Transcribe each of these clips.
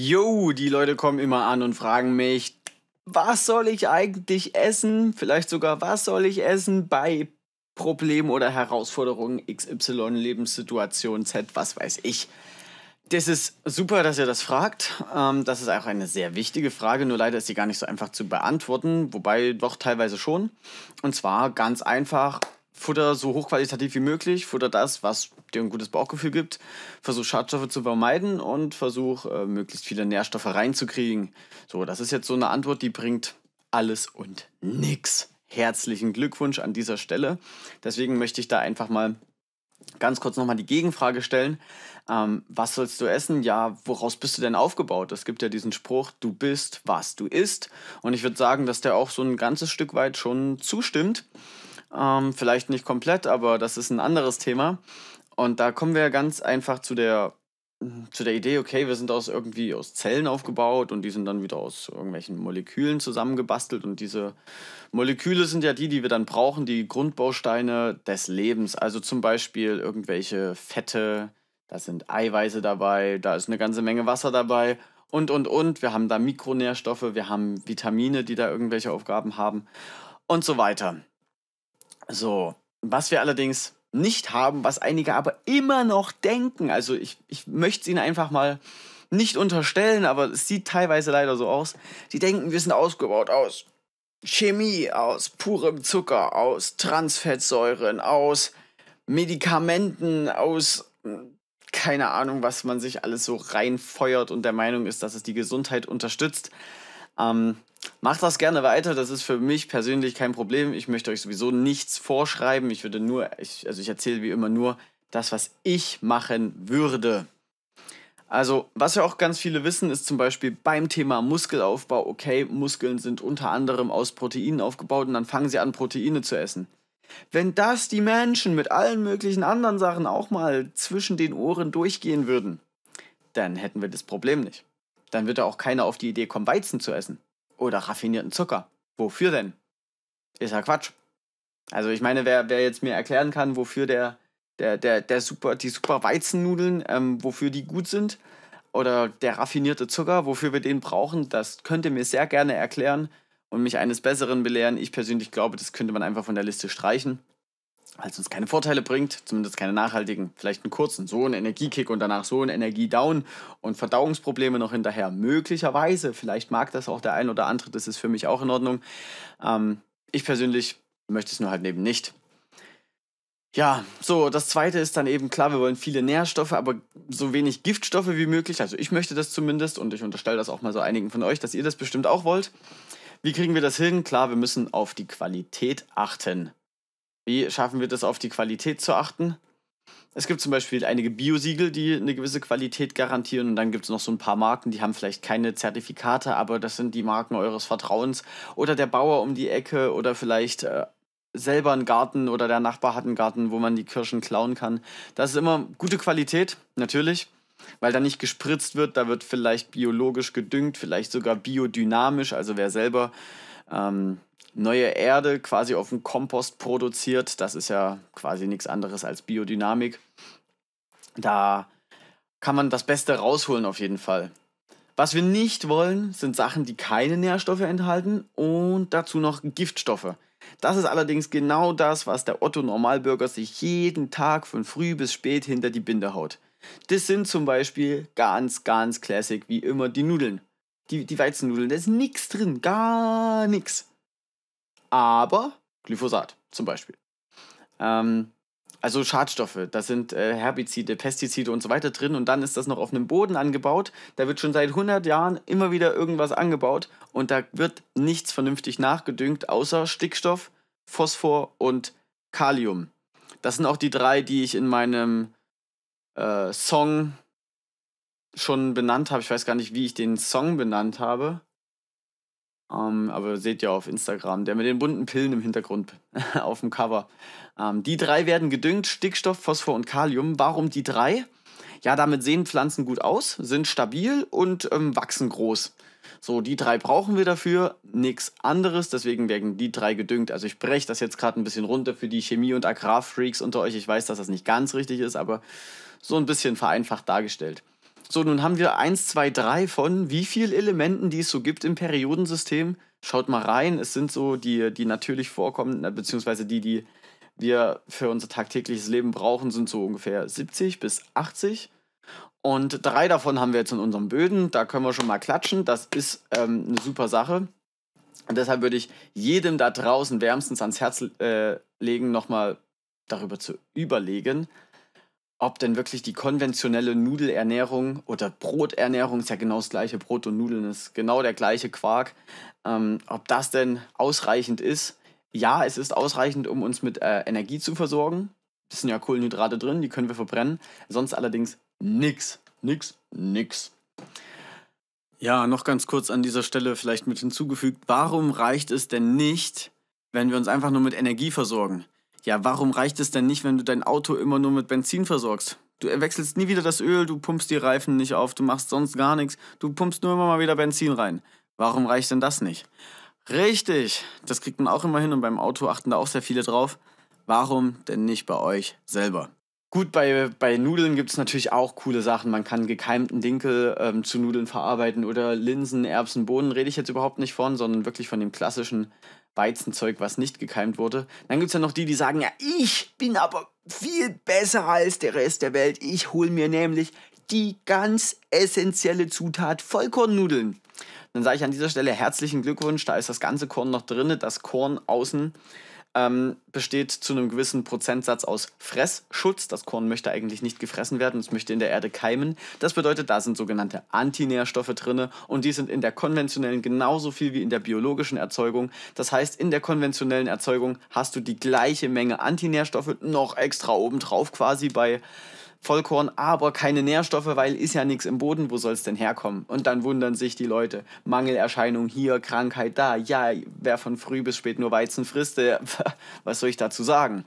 Jo, die Leute kommen immer an und fragen mich, was soll ich eigentlich essen? Vielleicht sogar, was soll ich essen bei Problemen oder Herausforderungen XY, Lebenssituation Z, was weiß ich. Das ist super, dass ihr das fragt. Ähm, das ist auch eine sehr wichtige Frage, nur leider ist sie gar nicht so einfach zu beantworten, wobei doch teilweise schon. Und zwar ganz einfach, Futter so hochqualitativ wie möglich, futter das, was dir ein gutes Bauchgefühl gibt, versuch Schadstoffe zu vermeiden und versuch äh, möglichst viele Nährstoffe reinzukriegen. So, das ist jetzt so eine Antwort, die bringt alles und nix. Herzlichen Glückwunsch an dieser Stelle. Deswegen möchte ich da einfach mal ganz kurz nochmal die Gegenfrage stellen. Ähm, was sollst du essen? Ja, woraus bist du denn aufgebaut? Es gibt ja diesen Spruch, du bist, was du isst. Und ich würde sagen, dass der auch so ein ganzes Stück weit schon zustimmt. Ähm, vielleicht nicht komplett, aber das ist ein anderes Thema. Und da kommen wir ganz einfach zu der, hm, zu der Idee, okay, wir sind aus irgendwie aus Zellen aufgebaut und die sind dann wieder aus irgendwelchen Molekülen zusammengebastelt. Und diese Moleküle sind ja die, die wir dann brauchen, die Grundbausteine des Lebens. Also zum Beispiel irgendwelche Fette, da sind Eiweiße dabei, da ist eine ganze Menge Wasser dabei und, und, und. Wir haben da Mikronährstoffe, wir haben Vitamine, die da irgendwelche Aufgaben haben und so weiter. So, was wir allerdings nicht haben, was einige aber immer noch denken, also ich, ich möchte es ihnen einfach mal nicht unterstellen, aber es sieht teilweise leider so aus, die denken, wir sind ausgebaut aus Chemie, aus purem Zucker, aus Transfettsäuren, aus Medikamenten, aus hm, keine Ahnung, was man sich alles so reinfeuert und der Meinung ist, dass es die Gesundheit unterstützt. Ähm, macht das gerne weiter, das ist für mich persönlich kein Problem. Ich möchte euch sowieso nichts vorschreiben. Ich würde nur, ich, also ich erzähle wie immer nur das, was ich machen würde. Also, was ja auch ganz viele wissen, ist zum Beispiel beim Thema Muskelaufbau, okay, Muskeln sind unter anderem aus Proteinen aufgebaut und dann fangen sie an, Proteine zu essen. Wenn das die Menschen mit allen möglichen anderen Sachen auch mal zwischen den Ohren durchgehen würden, dann hätten wir das Problem nicht dann wird da auch keiner auf die Idee kommen, Weizen zu essen. Oder raffinierten Zucker. Wofür denn? Ist ja Quatsch. Also ich meine, wer, wer jetzt mir erklären kann, wofür der, der, der, der super, die super Weizennudeln, ähm, wofür die gut sind, oder der raffinierte Zucker, wofür wir den brauchen, das könnte mir sehr gerne erklären und mich eines Besseren belehren. Ich persönlich glaube, das könnte man einfach von der Liste streichen weil es uns keine Vorteile bringt, zumindest keine nachhaltigen, vielleicht einen kurzen, so einen Energiekick und danach so einen Energiedown und Verdauungsprobleme noch hinterher. Möglicherweise, vielleicht mag das auch der ein oder andere, das ist für mich auch in Ordnung. Ähm, ich persönlich möchte es nur halt eben nicht. Ja, so, das zweite ist dann eben klar, wir wollen viele Nährstoffe, aber so wenig Giftstoffe wie möglich. Also ich möchte das zumindest und ich unterstelle das auch mal so einigen von euch, dass ihr das bestimmt auch wollt. Wie kriegen wir das hin? Klar, wir müssen auf die Qualität achten. Wie schaffen wir das auf die Qualität zu achten? Es gibt zum Beispiel einige Biosiegel, die eine gewisse Qualität garantieren und dann gibt es noch so ein paar Marken, die haben vielleicht keine Zertifikate, aber das sind die Marken eures Vertrauens oder der Bauer um die Ecke oder vielleicht äh, selber ein Garten oder der Nachbar hat einen Garten, wo man die Kirschen klauen kann. Das ist immer gute Qualität, natürlich, weil da nicht gespritzt wird, da wird vielleicht biologisch gedüngt, vielleicht sogar biodynamisch, also wer selber ähm, neue Erde quasi auf dem Kompost produziert. Das ist ja quasi nichts anderes als Biodynamik. Da kann man das Beste rausholen auf jeden Fall. Was wir nicht wollen, sind Sachen, die keine Nährstoffe enthalten und dazu noch Giftstoffe. Das ist allerdings genau das, was der Otto Normalbürger sich jeden Tag von früh bis spät hinter die Binde haut. Das sind zum Beispiel ganz, ganz classic wie immer die Nudeln. Die, die Weizennudeln, da ist nichts drin, gar nichts aber Glyphosat zum Beispiel. Ähm, also Schadstoffe, da sind äh, Herbizide, Pestizide und so weiter drin und dann ist das noch auf einem Boden angebaut. Da wird schon seit 100 Jahren immer wieder irgendwas angebaut und da wird nichts vernünftig nachgedüngt, außer Stickstoff, Phosphor und Kalium. Das sind auch die drei, die ich in meinem äh, Song schon benannt habe. Ich weiß gar nicht, wie ich den Song benannt habe. Um, ähm, aber seht ihr auf Instagram, der mit den bunten Pillen im Hintergrund auf dem Cover. Um, ähm, die drei werden gedüngt, Stickstoff, Phosphor und Kalium. Warum die drei? Ja, damit sehen Pflanzen gut aus, sind stabil und ähm, wachsen groß. So, die drei brauchen wir dafür, nichts anderes, deswegen werden die drei gedüngt. Also ich breche das jetzt gerade ein bisschen runter für die Chemie- und Agrarfreaks unter euch. Ich weiß, dass das nicht ganz richtig ist, aber so ein bisschen vereinfacht dargestellt. So, nun haben wir 1, 2, 3 von wie vielen Elementen, die es so gibt im Periodensystem. Schaut mal rein, es sind so die, die natürlich vorkommen, äh, beziehungsweise die, die wir für unser tagtägliches Leben brauchen, sind so ungefähr 70 bis 80. Und drei davon haben wir jetzt in unseren Böden. Da können wir schon mal klatschen. Das ist ähm, eine super Sache. Und deshalb würde ich jedem da draußen wärmstens ans Herz äh, legen, nochmal darüber zu überlegen, ob denn wirklich die konventionelle Nudelernährung oder Broternährung ist ja genau das gleiche, Brot und Nudeln ist genau der gleiche Quark, ähm, ob das denn ausreichend ist. Ja, es ist ausreichend, um uns mit äh, Energie zu versorgen. Es sind ja Kohlenhydrate drin, die können wir verbrennen. Sonst allerdings nix, nix, nix. Ja, noch ganz kurz an dieser Stelle vielleicht mit hinzugefügt, warum reicht es denn nicht, wenn wir uns einfach nur mit Energie versorgen? Ja, warum reicht es denn nicht, wenn du dein Auto immer nur mit Benzin versorgst? Du wechselst nie wieder das Öl, du pumpst die Reifen nicht auf, du machst sonst gar nichts, du pumpst nur immer mal wieder Benzin rein. Warum reicht denn das nicht? Richtig, das kriegt man auch immer hin und beim Auto achten da auch sehr viele drauf. Warum denn nicht bei euch selber? Gut, bei, bei Nudeln gibt es natürlich auch coole Sachen. Man kann gekeimten Dinkel ähm, zu Nudeln verarbeiten oder Linsen, Erbsen, Bohnen. Rede ich jetzt überhaupt nicht von, sondern wirklich von dem klassischen Weizenzeug, was nicht gekeimt wurde. Dann gibt es ja noch die, die sagen, ja, ich bin aber viel besser als der Rest der Welt. Ich hole mir nämlich die ganz essentielle Zutat Vollkornnudeln. Dann sage ich an dieser Stelle herzlichen Glückwunsch, da ist das ganze Korn noch drin, das Korn außen ähm, besteht zu einem gewissen Prozentsatz aus Fressschutz. Das Korn möchte eigentlich nicht gefressen werden, es möchte in der Erde keimen. Das bedeutet, da sind sogenannte Antinährstoffe drin und die sind in der konventionellen genauso viel wie in der biologischen Erzeugung. Das heißt, in der konventionellen Erzeugung hast du die gleiche Menge Antinährstoffe noch extra obendrauf quasi bei Vollkorn, aber keine Nährstoffe, weil ist ja nichts im Boden, wo soll es denn herkommen? Und dann wundern sich die Leute. Mangelerscheinung hier, Krankheit da. Ja, wer von früh bis spät nur Weizen frisst, was soll ich dazu sagen?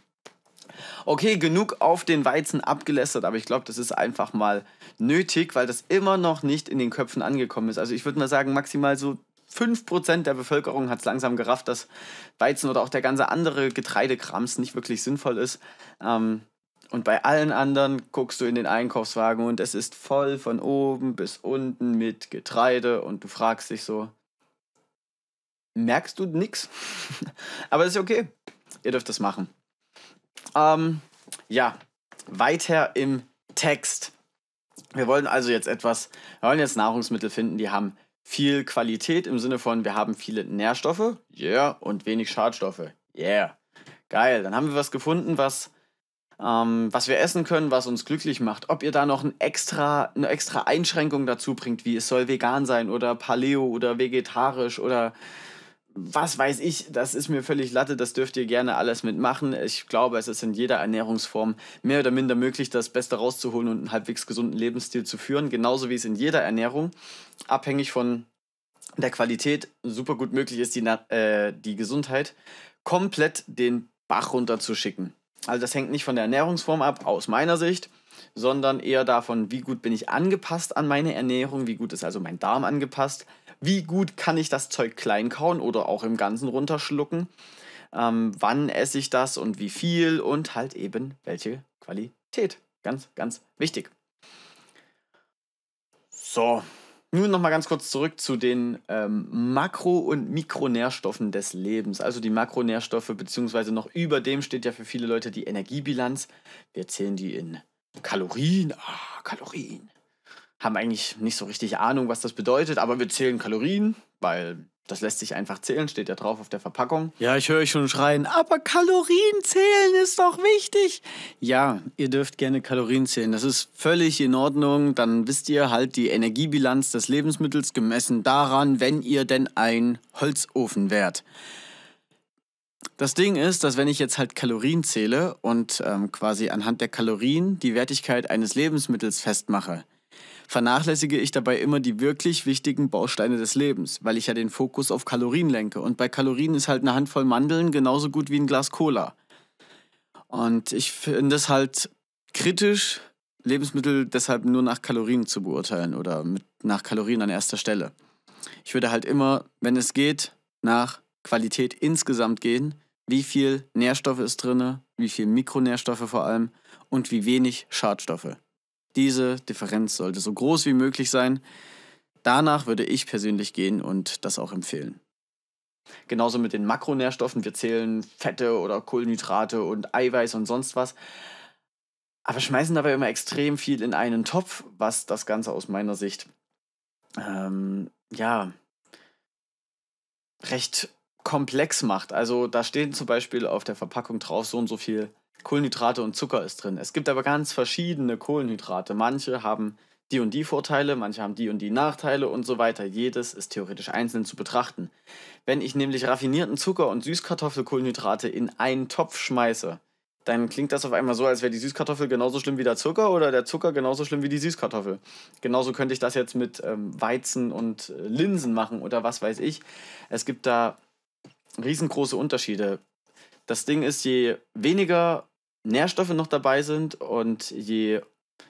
Okay, genug auf den Weizen abgelästert, aber ich glaube, das ist einfach mal nötig, weil das immer noch nicht in den Köpfen angekommen ist. Also ich würde mal sagen, maximal so 5% der Bevölkerung hat es langsam gerafft, dass Weizen oder auch der ganze andere Getreidekrams nicht wirklich sinnvoll ist. Ähm, und bei allen anderen guckst du in den Einkaufswagen und es ist voll von oben bis unten mit Getreide und du fragst dich so, merkst du nichts? Aber ist okay. Ihr dürft das machen. Ähm, ja, weiter im Text. Wir wollen also jetzt etwas, wir wollen jetzt Nahrungsmittel finden, die haben viel Qualität im Sinne von, wir haben viele Nährstoffe, yeah, und wenig Schadstoffe, yeah. Geil, dann haben wir was gefunden, was ähm, was wir essen können, was uns glücklich macht. Ob ihr da noch ein extra, eine extra Einschränkung dazu bringt, wie es soll vegan sein oder paleo oder vegetarisch oder was weiß ich, das ist mir völlig Latte, das dürft ihr gerne alles mitmachen. Ich glaube, es ist in jeder Ernährungsform mehr oder minder möglich, das Beste rauszuholen und einen halbwegs gesunden Lebensstil zu führen, genauso wie es in jeder Ernährung, abhängig von der Qualität, super gut möglich ist, die, äh, die Gesundheit komplett den Bach runterzuschicken. Also das hängt nicht von der Ernährungsform ab, aus meiner Sicht, sondern eher davon, wie gut bin ich angepasst an meine Ernährung, wie gut ist also mein Darm angepasst, wie gut kann ich das Zeug klein kauen oder auch im Ganzen runterschlucken, ähm, wann esse ich das und wie viel und halt eben welche Qualität. Ganz, ganz wichtig. So, nun nochmal ganz kurz zurück zu den ähm, Makro- und Mikronährstoffen des Lebens. Also die Makronährstoffe, beziehungsweise noch über dem steht ja für viele Leute die Energiebilanz. Wir zählen die in Kalorien. Ah, Kalorien. Haben eigentlich nicht so richtig Ahnung, was das bedeutet, aber wir zählen Kalorien, weil das lässt sich einfach zählen, steht ja drauf auf der Verpackung. Ja, ich höre euch schon schreien, aber Kalorien zählen ist doch wichtig. Ja, ihr dürft gerne Kalorien zählen. Das ist völlig in Ordnung. Dann wisst ihr halt die Energiebilanz des Lebensmittels gemessen daran, wenn ihr denn ein Holzofen wärt. Das Ding ist, dass wenn ich jetzt halt Kalorien zähle und ähm, quasi anhand der Kalorien die Wertigkeit eines Lebensmittels festmache, vernachlässige ich dabei immer die wirklich wichtigen Bausteine des Lebens, weil ich ja den Fokus auf Kalorien lenke. Und bei Kalorien ist halt eine Handvoll Mandeln genauso gut wie ein Glas Cola. Und ich finde es halt kritisch, Lebensmittel deshalb nur nach Kalorien zu beurteilen oder mit, nach Kalorien an erster Stelle. Ich würde halt immer, wenn es geht, nach Qualität insgesamt gehen. Wie viel Nährstoffe ist drin, wie viel Mikronährstoffe vor allem und wie wenig Schadstoffe. Diese Differenz sollte so groß wie möglich sein. Danach würde ich persönlich gehen und das auch empfehlen. Genauso mit den Makronährstoffen. Wir zählen Fette oder Kohlenhydrate und Eiweiß und sonst was. Aber schmeißen dabei immer extrem viel in einen Topf, was das Ganze aus meiner Sicht, ähm, ja, recht komplex macht. Also da stehen zum Beispiel auf der Verpackung drauf so und so viel Kohlenhydrate und Zucker ist drin. Es gibt aber ganz verschiedene Kohlenhydrate. Manche haben die und die Vorteile, manche haben die und die Nachteile und so weiter. Jedes ist theoretisch einzeln zu betrachten. Wenn ich nämlich raffinierten Zucker und Süßkartoffelkohlenhydrate in einen Topf schmeiße, dann klingt das auf einmal so, als wäre die Süßkartoffel genauso schlimm wie der Zucker oder der Zucker genauso schlimm wie die Süßkartoffel. Genauso könnte ich das jetzt mit ähm, Weizen und äh, Linsen machen oder was weiß ich. Es gibt da riesengroße Unterschiede. Das Ding ist, je weniger Nährstoffe noch dabei sind und je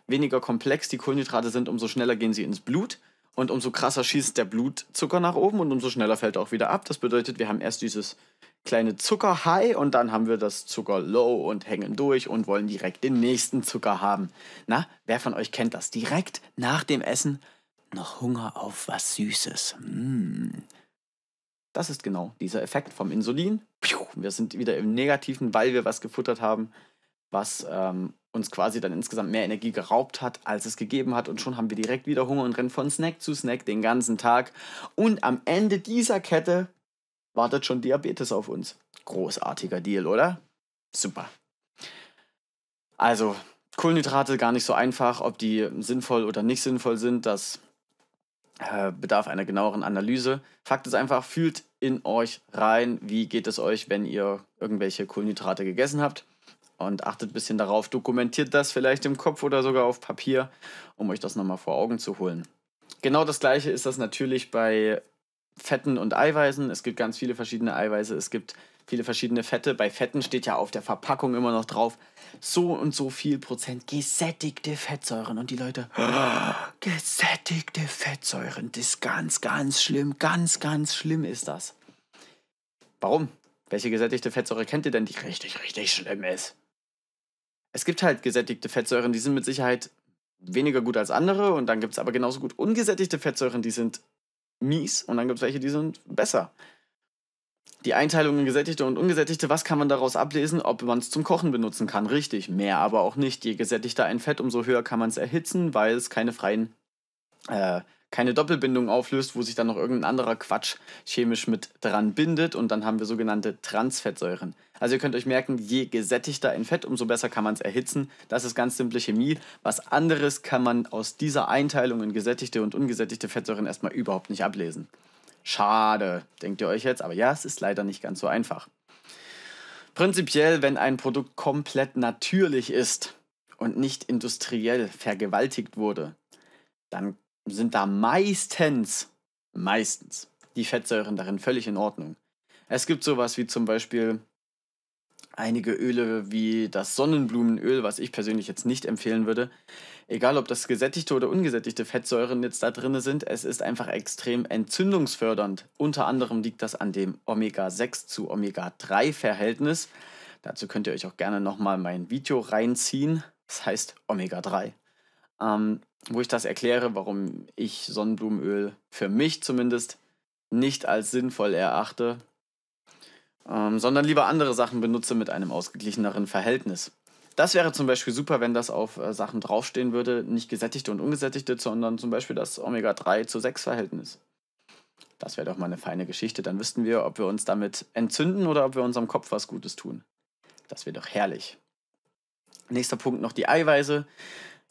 weniger komplex die Kohlenhydrate sind, umso schneller gehen sie ins Blut und umso krasser schießt der Blutzucker nach oben und umso schneller fällt er auch wieder ab. Das bedeutet, wir haben erst dieses kleine Zucker-High und dann haben wir das Zucker-Low und hängen durch und wollen direkt den nächsten Zucker haben. Na, wer von euch kennt das? Direkt nach dem Essen noch Hunger auf was Süßes. Mm. Das ist genau dieser Effekt vom Insulin. Wir sind wieder im Negativen, weil wir was gefuttert haben was ähm, uns quasi dann insgesamt mehr Energie geraubt hat, als es gegeben hat. Und schon haben wir direkt wieder Hunger und rennen von Snack zu Snack den ganzen Tag. Und am Ende dieser Kette wartet schon Diabetes auf uns. Großartiger Deal, oder? Super. Also, Kohlenhydrate gar nicht so einfach, ob die sinnvoll oder nicht sinnvoll sind, das äh, bedarf einer genaueren Analyse. Fakt ist einfach, fühlt in euch rein, wie geht es euch, wenn ihr irgendwelche Kohlenhydrate gegessen habt und achtet ein bisschen darauf, dokumentiert das vielleicht im Kopf oder sogar auf Papier, um euch das nochmal vor Augen zu holen. Genau das gleiche ist das natürlich bei Fetten und Eiweißen. Es gibt ganz viele verschiedene Eiweiße, es gibt viele verschiedene Fette. Bei Fetten steht ja auf der Verpackung immer noch drauf, so und so viel Prozent gesättigte Fettsäuren. Und die Leute, gesättigte Fettsäuren, das ist ganz, ganz schlimm, ganz, ganz schlimm ist das. Warum? Welche gesättigte Fettsäure kennt ihr denn, die richtig, richtig schlimm ist? es gibt halt gesättigte Fettsäuren, die sind mit Sicherheit weniger gut als andere und dann gibt es aber genauso gut ungesättigte Fettsäuren, die sind mies und dann gibt es welche, die sind besser. Die Einteilung in gesättigte und ungesättigte, was kann man daraus ablesen? Ob man es zum Kochen benutzen kann, richtig. Mehr aber auch nicht. Je gesättigter ein Fett, umso höher kann man es erhitzen, weil es keine freien äh, keine Doppelbindung auflöst, wo sich dann noch irgendein anderer Quatsch chemisch mit dran bindet und dann haben wir sogenannte Transfettsäuren. Also ihr könnt euch merken, je gesättigter ein Fett, umso besser kann man es erhitzen. Das ist ganz simple Chemie. Was anderes kann man aus dieser Einteilung in gesättigte und ungesättigte Fettsäuren erstmal überhaupt nicht ablesen. Schade, denkt ihr euch jetzt, aber ja, es ist leider nicht ganz so einfach. Prinzipiell, wenn ein Produkt komplett natürlich ist und nicht industriell vergewaltigt wurde, dann sind da meistens, meistens die Fettsäuren darin völlig in Ordnung. Es gibt sowas wie zum Beispiel einige Öle wie das Sonnenblumenöl, was ich persönlich jetzt nicht empfehlen würde. Egal, ob das gesättigte oder ungesättigte Fettsäuren jetzt da drin sind, es ist einfach extrem entzündungsfördernd. Unter anderem liegt das an dem Omega-6 zu Omega-3-Verhältnis. Dazu könnt ihr euch auch gerne nochmal mein Video reinziehen. Das heißt Omega-3. Ähm, wo ich das erkläre, warum ich Sonnenblumenöl für mich zumindest nicht als sinnvoll erachte, ähm, sondern lieber andere Sachen benutze mit einem ausgeglicheneren Verhältnis. Das wäre zum Beispiel super, wenn das auf äh, Sachen draufstehen würde, nicht gesättigte und ungesättigte, sondern zum Beispiel das Omega-3 zu 6 Verhältnis. Das wäre doch mal eine feine Geschichte. Dann wüssten wir, ob wir uns damit entzünden oder ob wir unserem Kopf was Gutes tun. Das wäre doch herrlich. Nächster Punkt noch die Eiweiße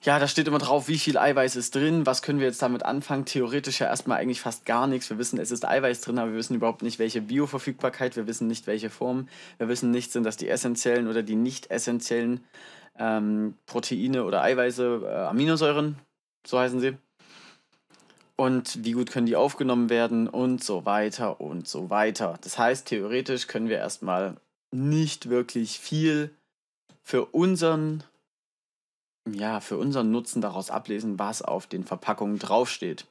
ja, da steht immer drauf, wie viel Eiweiß ist drin, was können wir jetzt damit anfangen. Theoretisch ja erstmal eigentlich fast gar nichts. Wir wissen, es ist Eiweiß drin, aber wir wissen überhaupt nicht, welche Bioverfügbarkeit, wir wissen nicht, welche Form, wir wissen nicht, sind das die essentiellen oder die nicht essentiellen ähm, Proteine oder Eiweiße, äh, Aminosäuren, so heißen sie. Und wie gut können die aufgenommen werden und so weiter und so weiter. Das heißt, theoretisch können wir erstmal nicht wirklich viel für unseren ja, für unseren Nutzen daraus ablesen, was auf den Verpackungen draufsteht.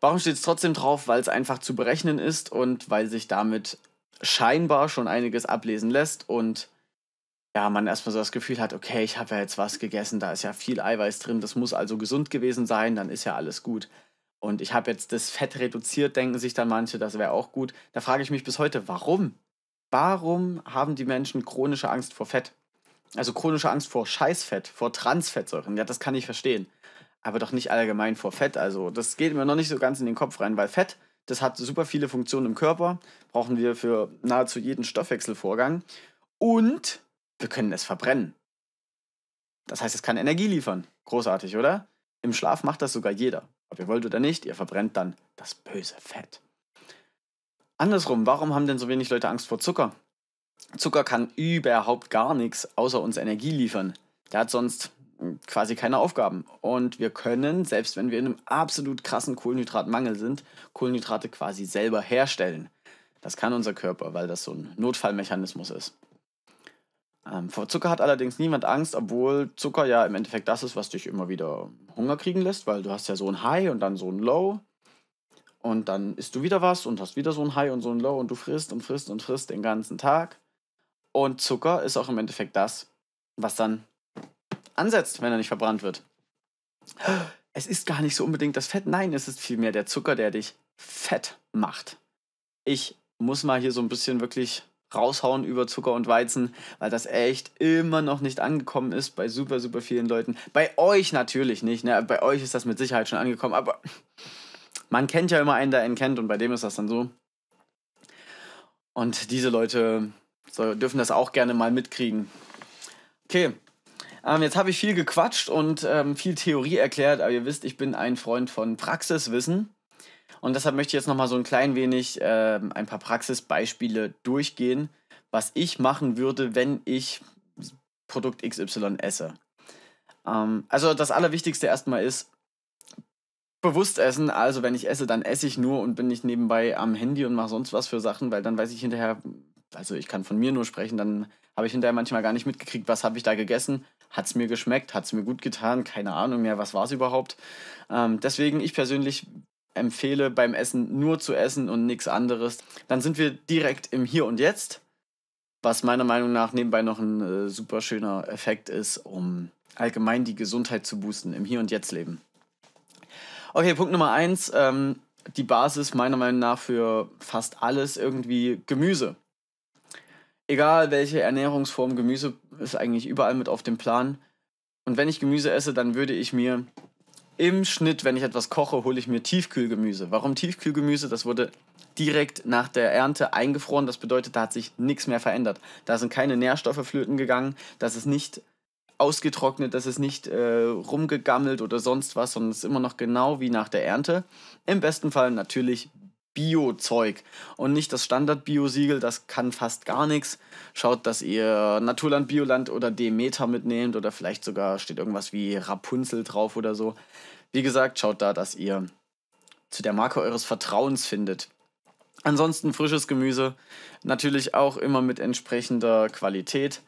Warum steht es trotzdem drauf? Weil es einfach zu berechnen ist und weil sich damit scheinbar schon einiges ablesen lässt und ja, man erstmal so das Gefühl hat, okay, ich habe ja jetzt was gegessen, da ist ja viel Eiweiß drin, das muss also gesund gewesen sein, dann ist ja alles gut. Und ich habe jetzt das Fett reduziert, denken sich dann manche, das wäre auch gut. Da frage ich mich bis heute, warum? Warum haben die Menschen chronische Angst vor Fett? Also chronische Angst vor Scheißfett, vor Transfettsäuren. Ja, das kann ich verstehen. Aber doch nicht allgemein vor Fett. Also, das geht mir noch nicht so ganz in den Kopf rein, weil Fett, das hat super viele Funktionen im Körper. Brauchen wir für nahezu jeden Stoffwechselvorgang. Und wir können es verbrennen. Das heißt, es kann Energie liefern. Großartig, oder? Im Schlaf macht das sogar jeder. Ob ihr wollt oder nicht, ihr verbrennt dann das böse Fett. Andersrum, warum haben denn so wenig Leute Angst vor Zucker? Zucker kann überhaupt gar nichts außer uns Energie liefern. Der hat sonst hm, quasi keine Aufgaben. Und wir können, selbst wenn wir in einem absolut krassen Kohlenhydratmangel sind, Kohlenhydrate quasi selber herstellen. Das kann unser Körper, weil das so ein Notfallmechanismus ist. Ähm, vor Zucker hat allerdings niemand Angst, obwohl Zucker ja im Endeffekt das ist, was dich immer wieder Hunger kriegen lässt, weil du hast ja so ein High und dann so ein Low. Und dann isst du wieder was und hast wieder so ein High und so ein Low und du frisst und frisst und frisst den ganzen Tag. Und Zucker ist auch im Endeffekt das, was dann ansetzt, wenn er nicht verbrannt wird. Es ist gar nicht so unbedingt das Fett, nein, es ist vielmehr der Zucker, der dich fett macht. Ich muss mal hier so ein bisschen wirklich raushauen über Zucker und Weizen, weil das echt immer noch nicht angekommen ist bei super, super vielen Leuten. Bei euch natürlich nicht, ne? bei euch ist das mit Sicherheit schon angekommen, aber man kennt ja immer einen, der einen kennt und bei dem ist das dann so. Und diese Leute so, dürfen das auch gerne mal mitkriegen. Okay, ähm, jetzt habe ich viel gequatscht und ähm, viel Theorie erklärt, aber ihr wisst, ich bin ein Freund von Praxiswissen. Und deshalb möchte ich jetzt nochmal so ein klein wenig äh, ein paar Praxisbeispiele durchgehen, was ich machen würde, wenn ich Produkt XY esse. Ähm, also das Allerwichtigste erstmal ist, bewusst essen. Also wenn ich esse, dann esse ich nur und bin nicht nebenbei am Handy und mache sonst was für Sachen, weil dann weiß ich hinterher, also ich kann von mir nur sprechen, dann habe ich hinterher manchmal gar nicht mitgekriegt, was habe ich da gegessen, hat es mir geschmeckt, hat es mir gut getan, keine Ahnung mehr, was war es überhaupt. Ähm, deswegen, ich persönlich empfehle beim Essen nur zu essen und nichts anderes. Dann sind wir direkt im Hier und Jetzt, was meiner Meinung nach nebenbei noch ein äh, super schöner Effekt ist, um allgemein die Gesundheit zu boosten, im Hier und Jetzt leben. Okay, Punkt Nummer eins, ähm, die Basis meiner Meinung nach für fast alles irgendwie Gemüse egal welche Ernährungsform, Gemüse ist eigentlich überall mit auf dem Plan. Und wenn ich Gemüse esse, dann würde ich mir im Schnitt, wenn ich etwas koche, hole ich mir Tiefkühlgemüse. Warum Tiefkühlgemüse? Das wurde direkt nach der Ernte eingefroren. Das bedeutet, da hat sich nichts mehr verändert. Da sind keine Nährstoffe flöten gegangen. Das ist nicht ausgetrocknet, das ist nicht äh, rumgegammelt oder sonst was, sondern es ist immer noch genau wie nach der Ernte. Im besten Fall natürlich Bio-Zeug und nicht das Standard-Bio-Siegel, das kann fast gar nichts. Schaut, dass ihr Naturland, Bioland oder Demeter mitnehmt oder vielleicht sogar steht irgendwas wie Rapunzel drauf oder so. Wie gesagt, schaut da, dass ihr zu der Marke eures Vertrauens findet. Ansonsten frisches Gemüse, natürlich auch immer mit entsprechender Qualität.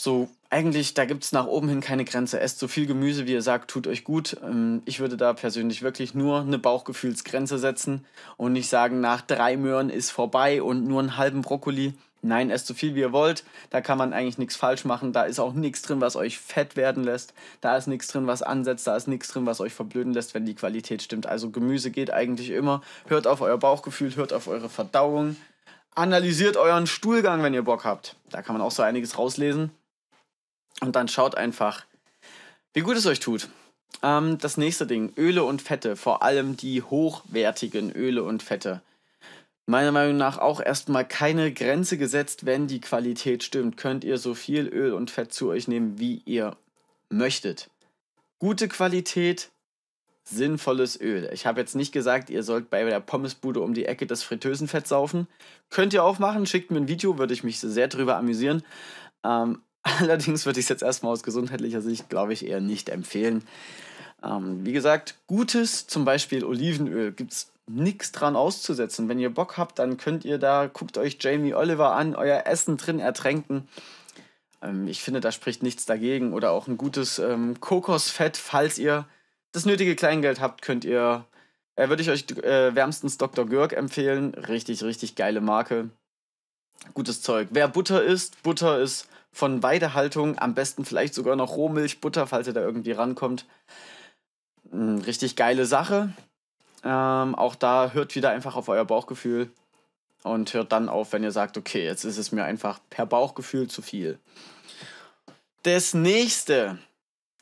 So eigentlich, da gibt es nach oben hin keine Grenze. Esst so viel Gemüse, wie ihr sagt, tut euch gut. Ähm, ich würde da persönlich wirklich nur eine Bauchgefühlsgrenze setzen und nicht sagen, nach drei Möhren ist vorbei und nur einen halben Brokkoli. Nein, esst so viel, wie ihr wollt. Da kann man eigentlich nichts falsch machen. Da ist auch nichts drin, was euch fett werden lässt. Da ist nichts drin, was ansetzt. Da ist nichts drin, was euch verblöden lässt, wenn die Qualität stimmt. Also Gemüse geht eigentlich immer. Hört auf euer Bauchgefühl, hört auf eure Verdauung. Analysiert euren Stuhlgang, wenn ihr Bock habt. Da kann man auch so einiges rauslesen. Und dann schaut einfach, wie gut es euch tut. Ähm, das nächste Ding, Öle und Fette, vor allem die hochwertigen Öle und Fette. Meiner Meinung nach auch erstmal keine Grenze gesetzt, wenn die Qualität stimmt, könnt ihr so viel Öl und Fett zu euch nehmen, wie ihr möchtet. Gute Qualität, sinnvolles Öl. Ich habe jetzt nicht gesagt, ihr sollt bei der Pommesbude um die Ecke das Fritteusenfett saufen. Könnt ihr auch machen, schickt mir ein Video, würde ich mich sehr drüber amüsieren. Ähm, Allerdings würde ich es jetzt erstmal aus gesundheitlicher Sicht, glaube ich, eher nicht empfehlen. Ähm, wie gesagt, gutes, zum Beispiel Olivenöl, gibt es nichts dran auszusetzen. Wenn ihr Bock habt, dann könnt ihr da, guckt euch Jamie Oliver an, euer Essen drin ertränken. Ähm, ich finde, da spricht nichts dagegen. Oder auch ein gutes ähm, Kokosfett, falls ihr das nötige Kleingeld habt, könnt ihr, äh, würde ich euch äh, wärmstens Dr. Görg empfehlen. Richtig, richtig geile Marke. Gutes Zeug. Wer Butter isst, Butter ist von Weidehaltung, am besten vielleicht sogar noch Rohmilch, Butter, falls ihr da irgendwie rankommt. Hm, richtig geile Sache. Ähm, auch da hört wieder einfach auf euer Bauchgefühl und hört dann auf, wenn ihr sagt, okay, jetzt ist es mir einfach per Bauchgefühl zu viel. Das nächste.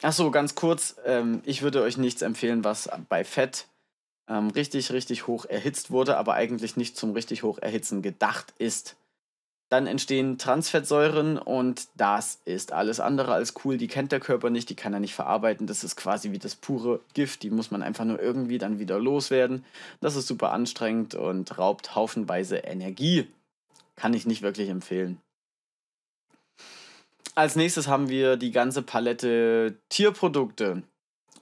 Achso, ganz kurz. Ähm, ich würde euch nichts empfehlen, was bei Fett ähm, richtig, richtig hoch erhitzt wurde, aber eigentlich nicht zum richtig hoch erhitzen gedacht ist. Dann entstehen Transfettsäuren und das ist alles andere als cool. Die kennt der Körper nicht, die kann er nicht verarbeiten. Das ist quasi wie das pure Gift. Die muss man einfach nur irgendwie dann wieder loswerden. Das ist super anstrengend und raubt haufenweise Energie. Kann ich nicht wirklich empfehlen. Als nächstes haben wir die ganze Palette Tierprodukte.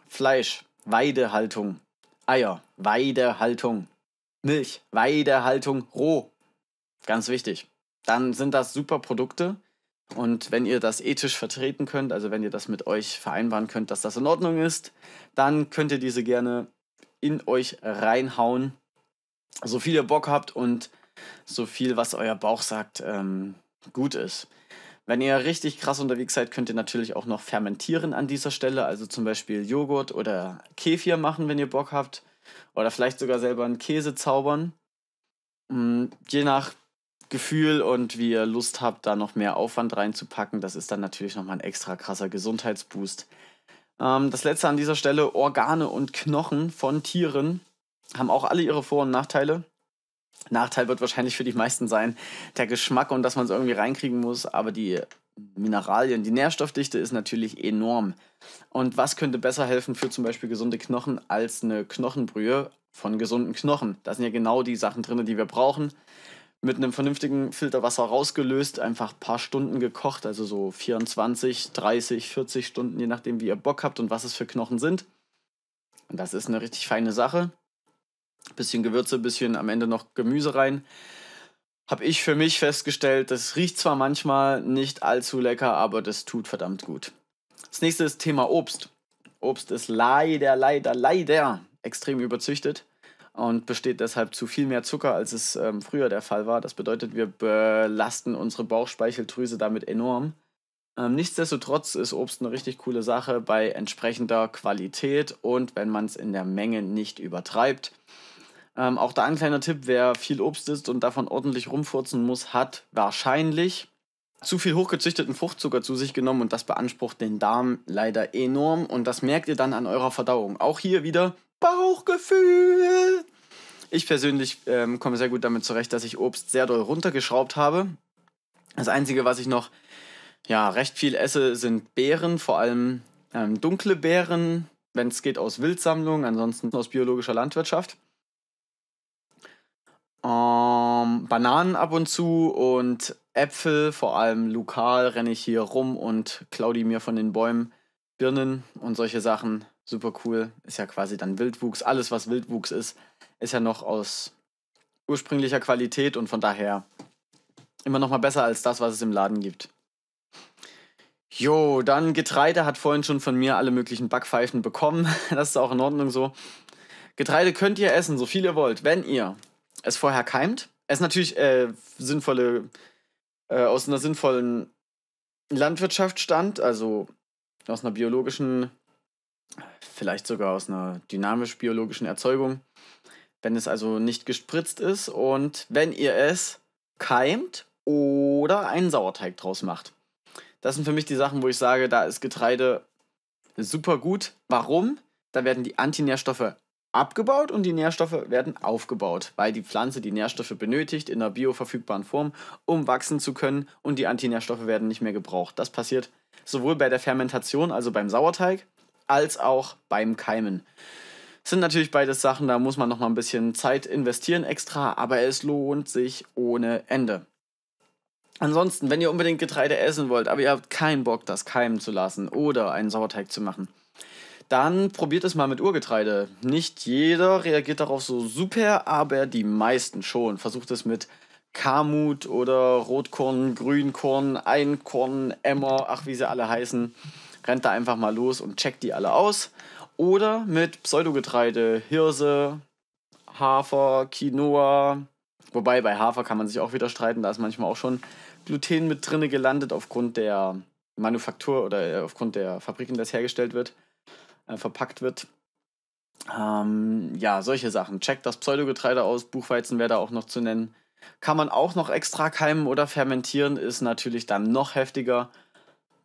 Fleisch, Weidehaltung, Eier, Weidehaltung, Milch, Weidehaltung, roh. Ganz wichtig dann sind das super Produkte. Und wenn ihr das ethisch vertreten könnt, also wenn ihr das mit euch vereinbaren könnt, dass das in Ordnung ist, dann könnt ihr diese gerne in euch reinhauen. So viel ihr Bock habt und so viel, was euer Bauch sagt, ähm, gut ist. Wenn ihr richtig krass unterwegs seid, könnt ihr natürlich auch noch fermentieren an dieser Stelle. Also zum Beispiel Joghurt oder Kefir machen, wenn ihr Bock habt. Oder vielleicht sogar selber einen Käse zaubern. Hm, je nach Gefühl und wie ihr Lust habt, da noch mehr Aufwand reinzupacken. Das ist dann natürlich nochmal ein extra krasser Gesundheitsboost. Ähm, das letzte an dieser Stelle, Organe und Knochen von Tieren haben auch alle ihre Vor- und Nachteile. Nachteil wird wahrscheinlich für die meisten sein, der Geschmack und dass man es irgendwie reinkriegen muss, aber die Mineralien, die Nährstoffdichte ist natürlich enorm. Und was könnte besser helfen für zum Beispiel gesunde Knochen als eine Knochenbrühe von gesunden Knochen? Da sind ja genau die Sachen drin, die wir brauchen mit einem vernünftigen Filterwasser rausgelöst, einfach ein paar Stunden gekocht, also so 24, 30, 40 Stunden, je nachdem, wie ihr Bock habt und was es für Knochen sind. Und das ist eine richtig feine Sache. Bisschen Gewürze, bisschen am Ende noch Gemüse rein. Habe ich für mich festgestellt, das riecht zwar manchmal nicht allzu lecker, aber das tut verdammt gut. Das nächste ist Thema Obst. Obst ist leider, leider, leider extrem überzüchtet und besteht deshalb zu viel mehr Zucker, als es ähm, früher der Fall war. Das bedeutet, wir belasten unsere Bauchspeicheldrüse damit enorm. Ähm, nichtsdestotrotz ist Obst eine richtig coole Sache bei entsprechender Qualität und wenn man es in der Menge nicht übertreibt. Ähm, auch da ein kleiner Tipp, wer viel Obst isst und davon ordentlich rumfurzen muss, hat wahrscheinlich zu viel hochgezüchteten Fruchtzucker zu sich genommen und das beansprucht den Darm leider enorm und das merkt ihr dann an eurer Verdauung. Auch hier wieder Bauchgefühl. Ich persönlich ähm, komme sehr gut damit zurecht, dass ich Obst sehr doll runtergeschraubt habe. Das Einzige, was ich noch ja, recht viel esse, sind Beeren, vor allem ähm, dunkle Beeren, wenn es geht aus Wildsammlung, ansonsten aus biologischer Landwirtschaft. Ähm, Bananen ab und zu und Äpfel, vor allem lokal, renne ich hier rum und klaue die mir von den Bäumen. Birnen und solche Sachen super cool. Ist ja quasi dann Wildwuchs. Alles, was Wildwuchs ist, ist ja noch aus ursprünglicher Qualität und von daher immer noch mal besser als das, was es im Laden gibt. Jo, dann Getreide hat vorhin schon von mir alle möglichen Backpfeifen bekommen. Das ist auch in Ordnung so. Getreide könnt ihr essen, so viel ihr wollt, wenn ihr es vorher keimt. Es ist natürlich äh, sinnvolle, äh, aus einer sinnvollen Landwirtschaft stammt, also aus einer biologischen vielleicht sogar aus einer dynamisch-biologischen Erzeugung. Wenn es also nicht gespritzt ist und wenn ihr es keimt oder einen Sauerteig draus macht. Das sind für mich die Sachen, wo ich sage, da ist Getreide super gut. Warum? Da werden die Antinährstoffe abgebaut und die Nährstoffe werden aufgebaut, weil die Pflanze die Nährstoffe benötigt in einer bioverfügbaren Form, um wachsen zu können und die Antinährstoffe werden nicht mehr gebraucht. Das passiert sowohl bei der Fermentation, also beim Sauerteig, als auch beim Keimen. Das sind natürlich beides Sachen, da muss man noch mal ein bisschen Zeit investieren extra, aber es lohnt sich ohne Ende. Ansonsten, wenn ihr unbedingt Getreide essen wollt, aber ihr habt keinen Bock, das keimen zu lassen oder einen Sauerteig zu machen, dann probiert es mal mit Urgetreide. Nicht jeder reagiert darauf so super, aber die meisten schon. Versucht es mit Kamut oder Rotkorn, Grünkorn, Einkorn, Emmer, ach wie sie alle heißen rennt da einfach mal los und checkt die alle aus. Oder mit Pseudogetreide, Hirse, Hafer, Quinoa. Wobei bei Hafer kann man sich auch wieder streiten, da ist manchmal auch schon Gluten mit drinne gelandet aufgrund der Manufaktur oder äh, aufgrund der Fabriken, das hergestellt wird, äh, verpackt wird. Ähm, ja, solche Sachen. Checkt das Pseudogetreide aus, Buchweizen wäre da auch noch zu nennen. Kann man auch noch extra keimen oder fermentieren, ist natürlich dann noch heftiger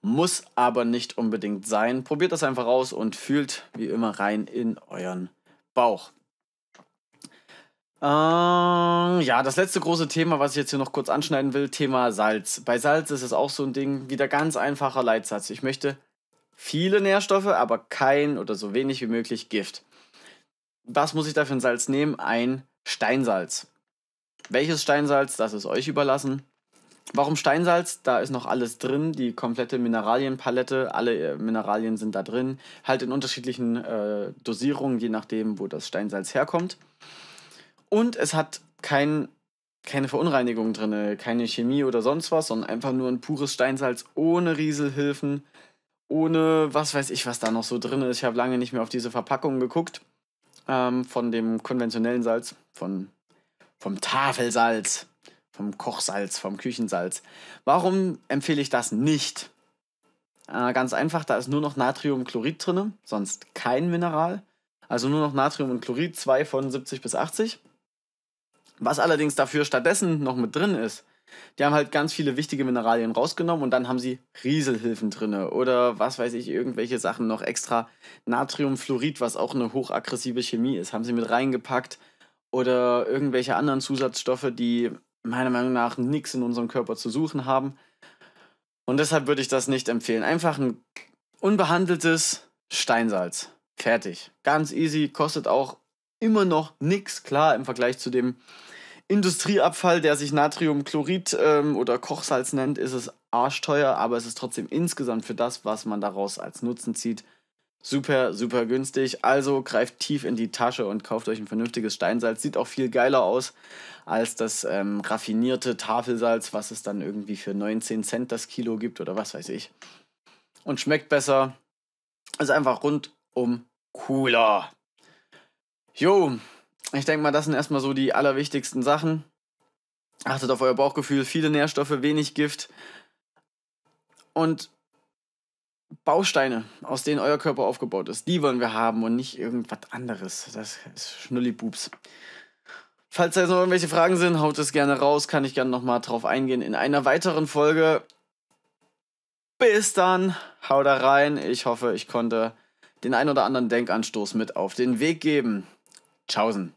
muss aber nicht unbedingt sein. Probiert das einfach aus und fühlt wie immer rein in euren Bauch. Ähm, ja, das letzte große Thema, was ich jetzt hier noch kurz anschneiden will, Thema Salz. Bei Salz ist es auch so ein Ding, wieder ganz einfacher Leitsatz. Ich möchte viele Nährstoffe, aber kein oder so wenig wie möglich Gift. Was muss ich da für ein Salz nehmen? Ein Steinsalz. Welches Steinsalz, das ist euch überlassen. Warum Steinsalz? Da ist noch alles drin, die komplette Mineralienpalette, alle äh, Mineralien sind da drin, halt in unterschiedlichen äh, Dosierungen, je nachdem, wo das Steinsalz herkommt. Und es hat kein, keine Verunreinigung drin, äh, keine Chemie oder sonst was, sondern einfach nur ein pures Steinsalz ohne Rieselhilfen, ohne was weiß ich, was da noch so drin ist. Ich habe lange nicht mehr auf diese Verpackung geguckt ähm, von dem konventionellen Salz, von, vom Tafelsalz vom Kochsalz, vom Küchensalz. Warum empfehle ich das nicht? Äh, ganz einfach, da ist nur noch Natriumchlorid drin, sonst kein Mineral. Also nur noch Natrium und Chlorid, 2 von 70 bis 80. Was allerdings dafür stattdessen noch mit drin ist, die haben halt ganz viele wichtige Mineralien rausgenommen und dann haben sie Rieselhilfen drin oder was weiß ich, irgendwelche Sachen noch extra. Natriumfluorid, was auch eine hochaggressive Chemie ist, haben sie mit reingepackt oder irgendwelche anderen Zusatzstoffe, die meiner Meinung nach nichts in unserem Körper zu suchen haben. Und deshalb würde ich das nicht empfehlen. Einfach ein unbehandeltes Steinsalz. Fertig. Ganz easy, kostet auch immer noch nichts. Klar, im Vergleich zu dem Industrieabfall, der sich Natriumchlorid ähm, oder Kochsalz nennt, ist es arschteuer, aber es ist trotzdem insgesamt für das, was man daraus als Nutzen zieht, super, super günstig. Also greift tief in die Tasche und kauft euch ein vernünftiges Steinsalz. Sieht auch viel geiler aus als das ähm, raffinierte Tafelsalz, was es dann irgendwie für 19 Cent das Kilo gibt oder was weiß ich. Und schmeckt besser. Ist einfach rundum cooler. Jo, ich denke mal, das sind erstmal so die allerwichtigsten Sachen. Achtet auf euer Bauchgefühl, viele Nährstoffe, wenig Gift. Und Bausteine, aus denen euer Körper aufgebaut ist, die wollen wir haben und nicht irgendwas anderes. Das ist Schnullibubs. Falls da jetzt noch irgendwelche Fragen sind, haut es gerne raus, kann ich gerne nochmal drauf eingehen in einer weiteren Folge. Bis dann, haut da rein. Ich hoffe, ich konnte den ein oder anderen Denkanstoß mit auf den Weg geben. Tschaußen.